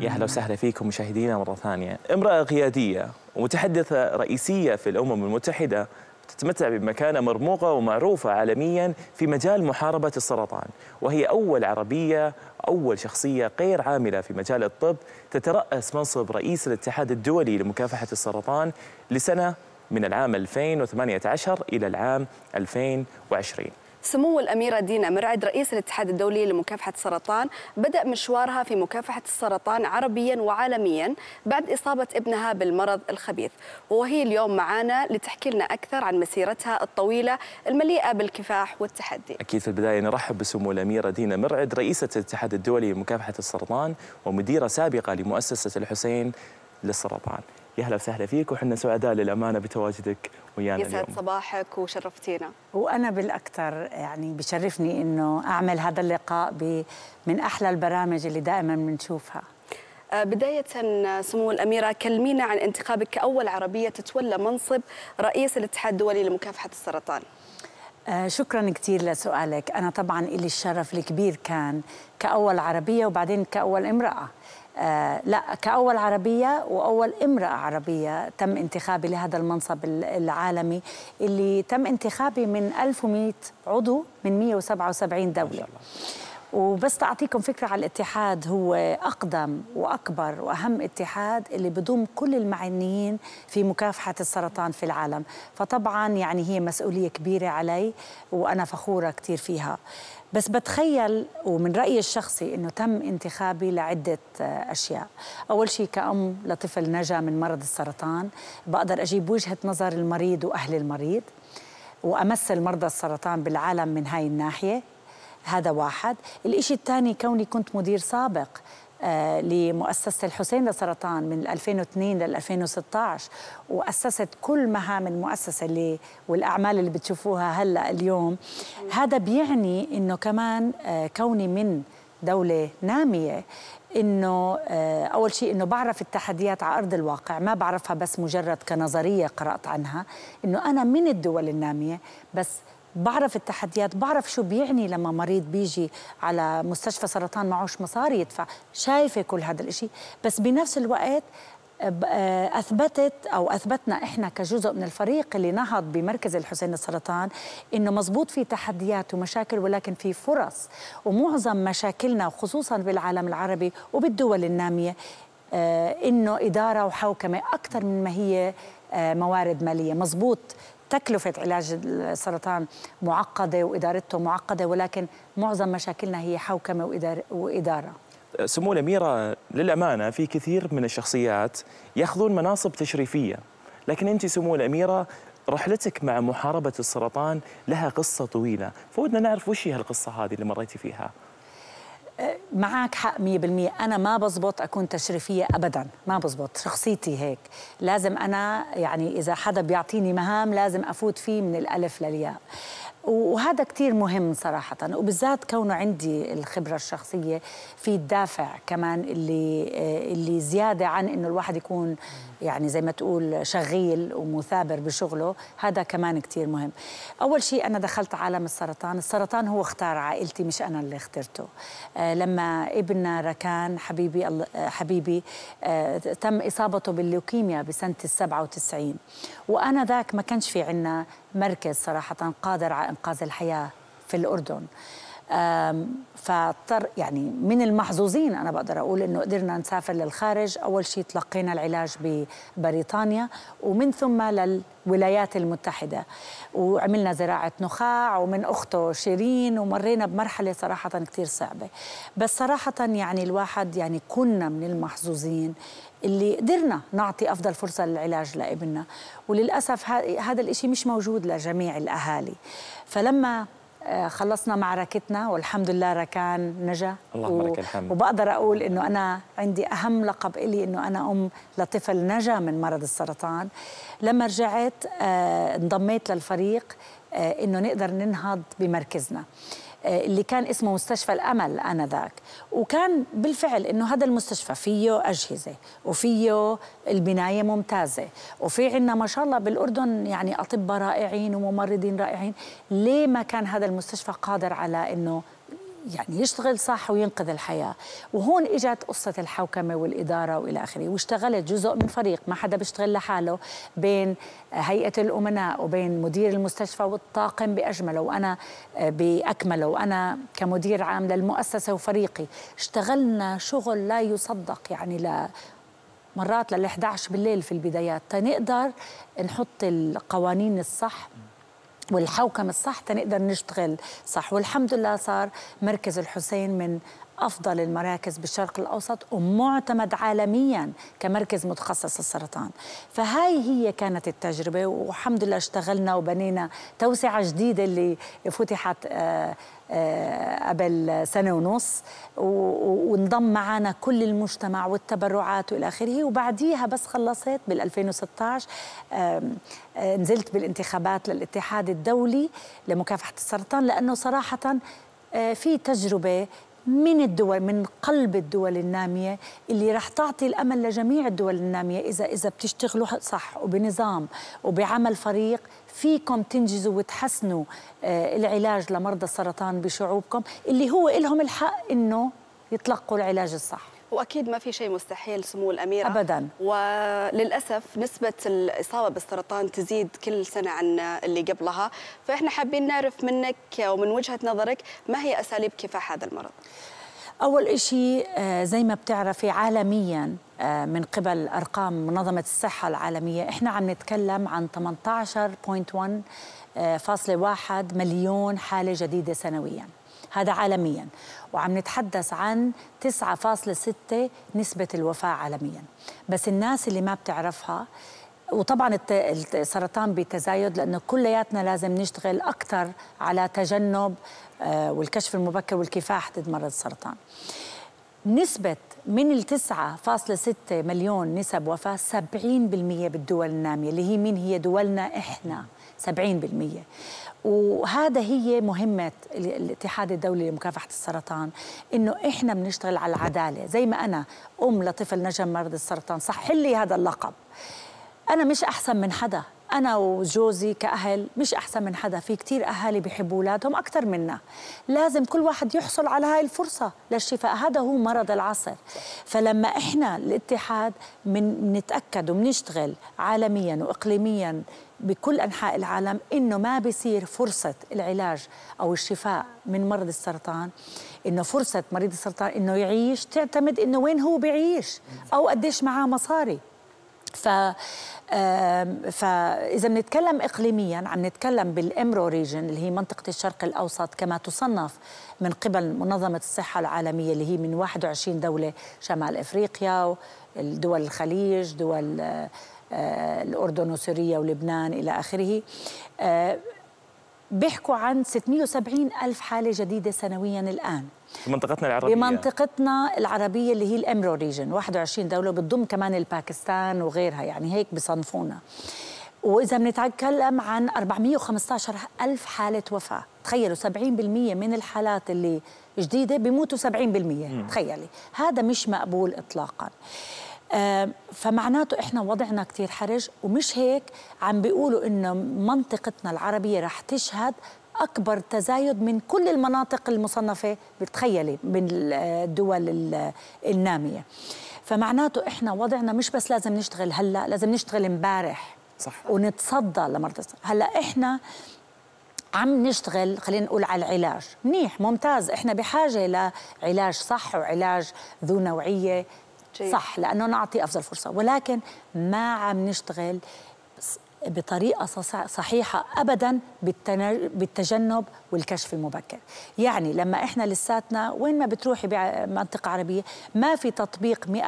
يا اهلا وسهلا فيكم مشاهدينا مره ثانيه. امراه قياديه ومتحدثه رئيسيه في الامم المتحده تتمتع بمكانة مرموقة ومعروفة عالميا في مجال محاربة السرطان وهي أول عربية أول شخصية غير عاملة في مجال الطب تترأس منصب رئيس الاتحاد الدولي لمكافحة السرطان لسنة من العام 2018 إلى العام 2020 سمو الأميرة دينا مرعد رئيس الاتحاد الدولي لمكافحة السرطان بدأ مشوارها في مكافحة السرطان عربيا وعالميا بعد إصابة ابنها بالمرض الخبيث وهي اليوم معنا لتحكي لنا أكثر عن مسيرتها الطويلة المليئة بالكفاح والتحدي أكيد في البداية نرحب بسمو الأميرة دينا مرعد رئيسة الاتحاد الدولي لمكافحة السرطان ومديرة سابقة لمؤسسة الحسين للسرطان يا اهلا وسهلا فيك وحنا سعداء للأمانة بتواجدك ويانا يسعد اليوم. صباحك وشرفتينا وانا بالاكثر يعني بشرفني انه اعمل هذا اللقاء ب من احلى البرامج اللي دائما بنشوفها آه، بداية سمو الأميرة كلمينا عن انتخابك كأول عربية تتولى منصب رئيس الاتحاد الدولي لمكافحة السرطان آه، شكرا كثير لسؤالك أنا طبعا إلي الشرف الكبير كان كأول عربية وبعدين كأول امرأة آه، لا كأول عربية وأول امرأة عربية تم انتخابي لهذا المنصب العالمي اللي تم انتخابي من 1100 عضو من 177 دولة ما شاء الله. وبس تعطيكم فكرة على الاتحاد هو أقدم وأكبر وأهم اتحاد اللي بضم كل المعنيين في مكافحة السرطان في العالم فطبعا يعني هي مسؤولية كبيرة علي وأنا فخورة كتير فيها بس بتخيل ومن رأيي الشخصي أنه تم انتخابي لعدة آه، أشياء أول شيء كأم لطفل نجا من مرض السرطان بقدر أجيب وجهة نظر المريض وأهل المريض وأمثل مرضى السرطان بالعالم من هاي الناحية هذا واحد الإشي الثاني كوني كنت مدير سابق آه، لمؤسسة الحسين لسرطان من 2002 لل 2016 وأسست كل مهام المؤسسة اللي والأعمال اللي بتشوفوها هلأ اليوم هذا بيعني أنه كمان آه، كوني من دولة نامية انه آه، اول شيء انه بعرف التحديات على ارض الواقع ما بعرفها بس مجرد كنظريه قرات عنها انه انا من الدول الناميه بس بعرف التحديات بعرف شو بيعني لما مريض بيجي على مستشفى سرطان معوش مصاري يدفع شايفة كل هذا الإشي بس بنفس الوقت آه، آه، اثبتت او اثبتنا احنا كجزء من الفريق اللي نهض بمركز الحسين السرطان انه مزبوط في تحديات ومشاكل ولكن في فرص ومعظم مشاكلنا وخصوصا بالعالم العربي وبالدول الناميه آه، انه اداره وحوكمه اكثر من ما هي موارد ماليه مزبوط تكلفة علاج السرطان معقدة وإدارته معقدة ولكن معظم مشاكلنا هي حوكمة وإدارة سمو الأميرة للأمانة في كثير من الشخصيات يأخذون مناصب تشريفية لكن أنت سمو الأميرة رحلتك مع محاربة السرطان لها قصة طويلة فودنا نعرف وش هي القصة هذه اللي مريتي فيها معك حق 100% انا ما بزبط اكون تشريفيه ابدا ما بزبط شخصيتي هيك لازم انا يعني اذا حدا بيعطيني مهام لازم افوت فيه من الالف للياء وهذا كتير مهم صراحة وبالذات كونه عندي الخبرة الشخصية في الدافع كمان اللي اللي زيادة عن إنه الواحد يكون يعني زي ما تقول شغيل ومثابر بشغله هذا كمان كتير مهم أول شيء أنا دخلت عالم السرطان السرطان هو اختار عائلتي مش أنا اللي اخترته آه لما ابننا ركان حبيبي آه حبيبي آه تم إصابته باللوكيميا بسنة السبعة وتسعين وأنا ذاك ما كانش في عنا مركز صراحة قادر على إنقاذ الحياة في الأردن آه فاضطر يعني من المحظوظين انا بقدر اقول انه قدرنا نسافر للخارج اول شيء تلقينا العلاج ببريطانيا ومن ثم للولايات المتحده وعملنا زراعه نخاع ومن اخته شيرين ومرينا بمرحله صراحه كثير صعبه بس صراحه يعني الواحد يعني كنا من المحظوظين اللي قدرنا نعطي أفضل فرصة للعلاج لابننا وللأسف هذا الإشي مش موجود لجميع الأهالي فلما آه، خلصنا معركتنا والحمد لله ركان نجا اللهم و... لك الحمد وبقدر اقول انه انا عندي اهم لقب الي انه انا ام لطفل نجا من مرض السرطان لما رجعت آه، انضميت للفريق آه، انه نقدر ننهض بمركزنا آه، اللي كان اسمه مستشفى الأمل آنذاك وكان بالفعل إنه هذا المستشفى فيه أجهزة وفيه البناية ممتازة وفي عنا ما شاء الله بالأردن يعني أطباء رائعين وممرضين رائعين ليه ما كان هذا المستشفى قادر على إنه يعني يشتغل صح وينقذ الحياة وهون إجت قصة الحوكمة والإدارة وإلى آخره واشتغلت جزء من فريق ما حدا بيشتغل لحاله بين هيئة الأمناء وبين مدير المستشفى والطاقم بأجمله وأنا بأكمله وأنا كمدير عام للمؤسسة وفريقي اشتغلنا شغل لا يصدق يعني لا مرات لل 11 بالليل في البدايات تنقدر نحط القوانين الصح والحوكمة الصح تنقدر نشتغل صح والحمد لله صار مركز الحسين من أفضل المراكز بالشرق الأوسط ومعتمد عالميا كمركز متخصص السرطان فهاي هي كانت التجربة والحمد لله اشتغلنا وبنينا توسعة جديدة اللي فتحت آه، آه، قبل سنة ونص وانضم معنا كل المجتمع والتبرعات والى اخره وبعديها بس خلصت بال 2016 آه، نزلت بالانتخابات للاتحاد الدولي لمكافحة السرطان لأنه صراحة في تجربة من الدول من قلب الدول النامية اللي رح تعطي الأمل لجميع الدول النامية إذا إذا بتشتغلوا صح وبنظام وبعمل فريق فيكم تنجزوا وتحسنوا آه، العلاج لمرضى السرطان بشعوبكم اللي هو إلهم الحق إنه يتلقوا العلاج الصح واكيد ما في شيء مستحيل سمو الاميره ابدا وللاسف نسبه الاصابه بالسرطان تزيد كل سنه عن اللي قبلها فاحنا حابين نعرف منك ومن وجهه نظرك ما هي اساليب كفاح هذا المرض أول شيء آه، زي ما بتعرفي عالميا آه، من قبل أرقام منظمة الصحة العالمية إحنا عم نتكلم عن 18.1 آه، فاصلة واحد مليون حالة جديدة سنوياً هذا عالميا وعم نتحدث عن 9.6 نسبة الوفاة عالميا بس الناس اللي ما بتعرفها وطبعا السرطان بتزايد لانه كلياتنا لازم نشتغل اكثر على تجنب آه، والكشف المبكر والكفاح ضد مرض السرطان. نسبة من ال 9.6 مليون نسب وفاة 70% بالدول النامية اللي هي مين هي دولنا إحنا 70% وهذا هي مهمة الاتحاد الدولي لمكافحة السرطان إنه إحنا بنشتغل على العدالة زي ما أنا أم لطفل نجم مرض السرطان صح لي هذا اللقب أنا مش أحسن من حدا أنا وجوزي كأهل مش أحسن من حدا في كتير أهالي بيحبوا أولادهم أكثر منا لازم كل واحد يحصل على هاي الفرصة للشفاء هذا هو مرض العصر فلما إحنا الاتحاد من نتأكد وبنشتغل عالميا وإقليميا بكل أنحاء العالم إنه ما بصير فرصة العلاج أو الشفاء من مرض السرطان إنه فرصة مريض السرطان إنه يعيش تعتمد إنه وين هو بيعيش أو قديش معاه مصاري ف فاذا بنتكلم اقليميا عم نتكلم بالامرو ريجن اللي هي منطقه الشرق الاوسط كما تصنف من قبل منظمه الصحه العالميه اللي هي من 21 دوله شمال افريقيا دول الخليج دول آه، آه، الأردن وسوريا ولبنان إلى آخره آه، بيحكوا عن 670 ألف حالة جديدة سنويا الآن بمنطقتنا العربية بمنطقتنا العربية اللي هي الأمرو ريجن 21 دولة بتضم كمان الباكستان وغيرها يعني هيك بصنفونا وإذا بنتكلم عن 415 ألف حالة وفاة تخيلوا 70% من الحالات اللي جديدة بيموتوا 70% تخيلي هذا مش مقبول إطلاقاً فمعناته احنا وضعنا كثير حرج ومش هيك عم بيقولوا انه منطقتنا العربيه رح تشهد اكبر تزايد من كل المناطق المصنفه بتخيلي من الدول الناميه فمعناته احنا وضعنا مش بس لازم نشتغل هلا لازم نشتغل امبارح صح ونتصدى لمرضى هلا احنا عم نشتغل خلينا نقول على العلاج منيح ممتاز احنا بحاجه لعلاج صح وعلاج ذو نوعيه صح لانه نعطي افضل فرصه ولكن ما عم نشتغل بطريقه صحيحه ابدا بالتجنب والكشف المبكر يعني لما احنا لساتنا وين ما بتروحي بمنطقه عربيه ما في تطبيق 100%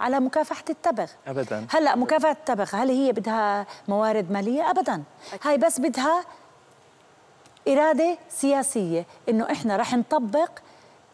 على مكافحه التبغ ابدا هلا مكافحه التبغ هل هي بدها موارد ماليه ابدا هاي بس بدها اراده سياسيه انه احنا رح نطبق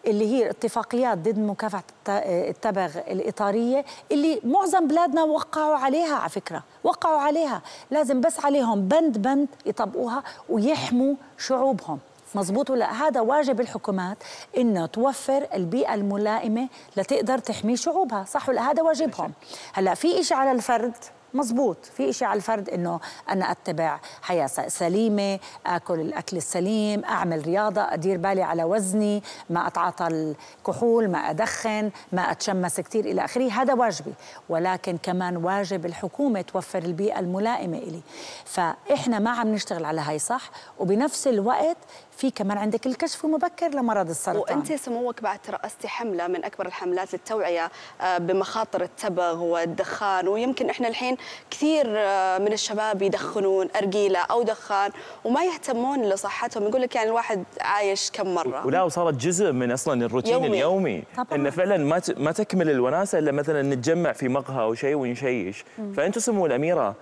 اللي هي اتفاقيات ضد مكافحه التبغ الاطاريه اللي معظم بلادنا وقعوا عليها على فكره وقعوا عليها لازم بس عليهم بند بند يطبقوها ويحموا شعوبهم مزبوط ولا هذا واجب الحكومات انه توفر البيئه الملائمه لتقدر تحمي شعوبها صح ولا هذا واجبهم هلا في شيء على الفرد مزبوط في إشي على الفرد أنه أنا أتبع حياة سليمة أكل الأكل السليم أعمل رياضة أدير بالي على وزني ما أتعاطى الكحول ما أدخن ما أتشمس كثير إلى آخره هذا واجبي ولكن كمان واجب الحكومة توفر البيئة الملائمة إلي فإحنا ما عم نشتغل على هاي صح وبنفس الوقت في كمان عندك الكشف المبكر لمرض السرطان وانت سموك بعد ترأستي حمله من اكبر الحملات للتوعيه آه، بمخاطر التبغ والدخان ويمكن احنا الحين كثير آه، من الشباب يدخنون ارجيله او دخان وما يهتمون لصحتهم يقول لك يعني الواحد عايش كم مره ولا وصارت جزء من اصلا الروتين يومي. اليومي طبعا. انه فعلا ما ما تكمل الوناسه الا مثلا نتجمع في مقهى او شيء ونشيش فانتم سمو الاميره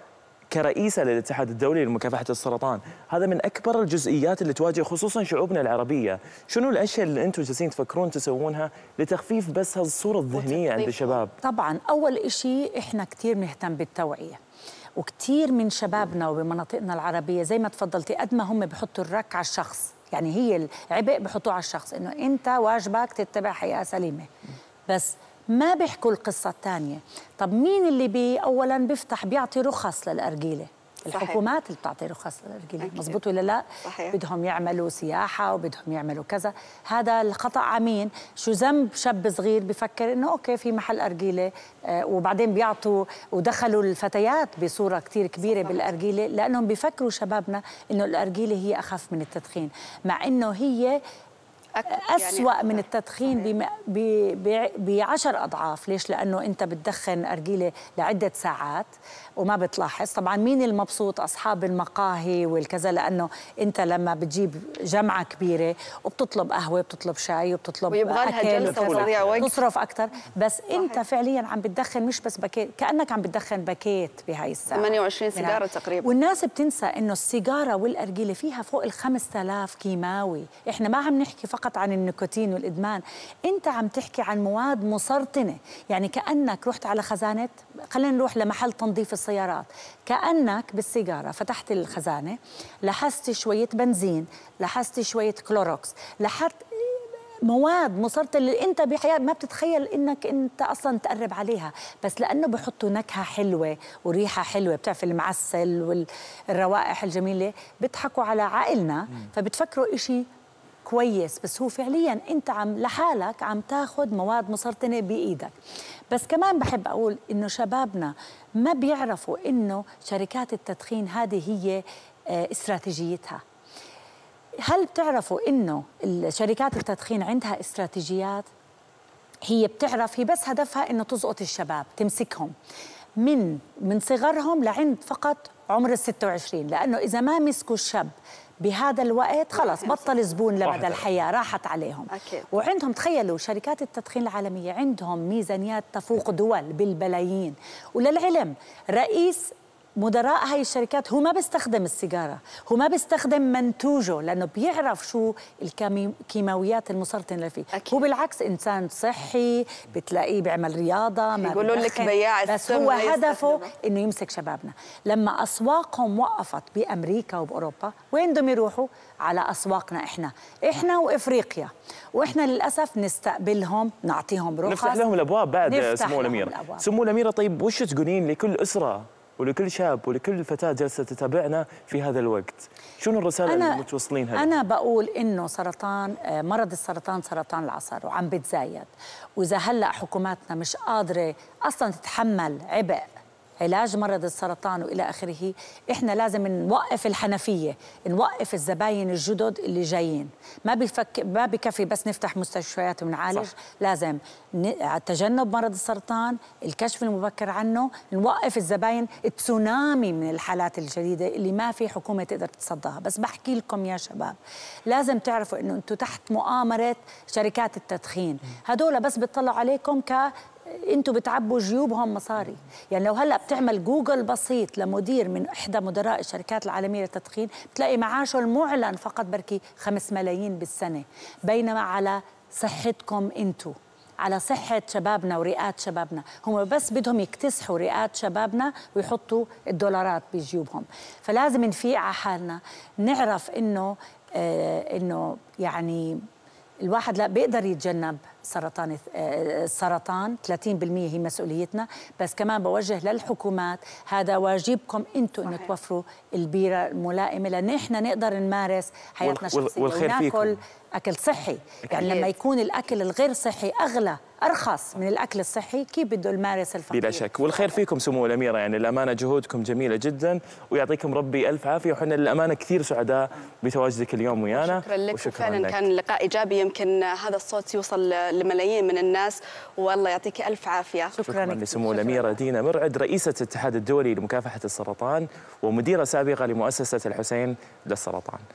كرئيسة للاتحاد الدولي لمكافحة السرطان هذا من أكبر الجزئيات اللي تواجه خصوصا شعوبنا العربية شنو الأشياء اللي أنتم جالسين تفكرون تسوونها لتخفيف بس هالصورة الذهنية عند الشباب طبعا أول إشي إحنا كثير بنهتم بالتوعية وكثير من شبابنا وبمناطقنا العربية زي ما تفضلتي قد ما هم بحطوا الرك على الشخص يعني هي العبء بحطوه على الشخص إنه أنت واجبك تتبع حياة سليمة بس ما بيحكوا القصة الثانية طب مين اللي بي أولا بيفتح بيعطي رخص للأرجيلة الحكومات اللي بتعطي رخص للأرجيلة مزبوط ولا لا صحيح. بدهم يعملوا سياحة وبدهم يعملوا كذا هذا الخطأ عمين شو ذنب شاب صغير بفكر إنه أوكي في محل أرجيلة آه، وبعدين بيعطوا ودخلوا الفتيات بصورة كتير كبيرة صحيح. بالأرجيلة لأنهم بيفكروا شبابنا إنه الأرجيلة هي أخف من التدخين مع إنه هي يعني أسوأ يعني من التدخين بعشر أضعاف ليش؟ لأنه أنت بتدخن أرجيلة لعدة ساعات وما بتلاحظ طبعا مين المبسوط أصحاب المقاهي والكذا لأنه أنت لما بتجيب جمعة كبيرة وبتطلب قهوة بتطلب شاي وبتطلب أكل جلسة تصرف أكثر بس صحيح. أنت فعليا عم بتدخن مش بس بكيت كأنك عم بتدخن بكيت بهاي الساعة 28 سيجارة تقريبا والناس بتنسى أنه السيجارة والأرجيلة فيها فوق ال 5000 كيماوي إحنا ما عم نحكي فقط فقط عن النيكوتين والإدمان أنت عم تحكي عن مواد مسرطنة يعني كأنك رحت على خزانة خلينا نروح لمحل تنظيف السيارات كأنك بالسيجارة فتحت الخزانة لحست شوية بنزين لحست شوية كلوروكس لحت مواد مسرطنه اللي انت بحياه ما بتتخيل انك انت اصلا تقرب عليها بس لانه بحطوا نكهه حلوه وريحه حلوه بتعرف المعسل والروائح الجميله بيضحكوا على عقلنا فبتفكروا إشي كويس بس هو فعليا انت عم لحالك عم تاخذ مواد مسرطنه بايدك بس كمان بحب اقول انه شبابنا ما بيعرفوا انه شركات التدخين هذه هي آه، استراتيجيتها هل بتعرفوا انه شركات التدخين عندها استراتيجيات هي بتعرف هي بس هدفها انه تزقط الشباب تمسكهم من من صغرهم لعند فقط عمر ال 26 لانه اذا ما مسكوا الشاب بهذا الوقت خلص بطل زبون لمدى الحياه راحت عليهم وعندهم تخيلوا شركات التدخين العالميه عندهم ميزانيات تفوق دول بالبلايين وللعلم رئيس مدراء هاي الشركات هو ما بيستخدم السيجارة هو ما بيستخدم منتوجه لأنه بيعرف شو الكيماويات المسرطنة اللي فيه أكيد. هو بالعكس إنسان صحي بتلاقيه بيعمل رياضة ما يقولوا لك بياع بس هو هدفه إنه يمسك شبابنا لما أسواقهم وقفت بأمريكا وبأوروبا وين بدهم يروحوا على أسواقنا إحنا إحنا وإفريقيا وإحنا للأسف نستقبلهم نعطيهم رخص نفتح لهم الأبواب بعد سمو الأميرة سمو الأميرة طيب وش تقولين لكل أسرة ولكل شاب ولكل فتاة جالسة تتابعنا في هذا الوقت شنو الرسالة أنا اللي متوصلينها أنا بقول إنه سرطان آه، مرض السرطان سرطان العصر وعم بتزايد وإذا هلأ حكوماتنا مش قادرة أصلا تتحمل عبء علاج مرض السرطان والى اخره احنا لازم نوقف الحنفيه نوقف الزباين الجدد اللي جايين ما بيفك ما بكفي بس نفتح مستشفيات ونعالج صح. لازم ن... تجنب مرض السرطان الكشف المبكر عنه نوقف الزباين تسونامي من الحالات الجديده اللي ما في حكومه تقدر تتصداها بس بحكي لكم يا شباب لازم تعرفوا انه انتم تحت مؤامره شركات التدخين هدول بس بيطلعوا عليكم ك انتوا بتعبوا جيوبهم مصاري يعني لو هلا بتعمل جوجل بسيط لمدير من احدى مدراء الشركات العالميه للتدخين بتلاقي معاشه المعلن فقط بركي 5 ملايين بالسنه بينما على صحتكم انتوا على صحة شبابنا ورئات شبابنا هم بس بدهم يكتسحوا رئات شبابنا ويحطوا الدولارات بجيوبهم فلازم نفيق على حالنا نعرف انه آه انه يعني الواحد لا بيقدر يتجنب سرطان السرطان آه، 30% هي مسؤوليتنا بس كمان بوجه للحكومات هذا واجبكم انتم انه توفروا البيره الملائمه لنحن نقدر نمارس حياتنا الشخصيه وناكل اكل صحي أكيد. يعني لما يكون الاكل الغير صحي اغلى ارخص من الاكل الصحي كيف بده يمارس الفقير بلا شك والخير فيكم سمو الاميره يعني الامانه جهودكم جميله جدا ويعطيكم ربي الف عافيه وحنا للامانه كثير سعداء بتواجدك اليوم ويانا شكرا لك وشكرا فعلا لك. كان لقاء ايجابي يمكن هذا الصوت يوصل لملايين من الناس والله يعطيك ألف عافية شكرا, شكرا لسمو الأميرة دينا مرعد رئيسة الاتحاد الدولي لمكافحة السرطان ومديرة سابقة لمؤسسة الحسين للسرطان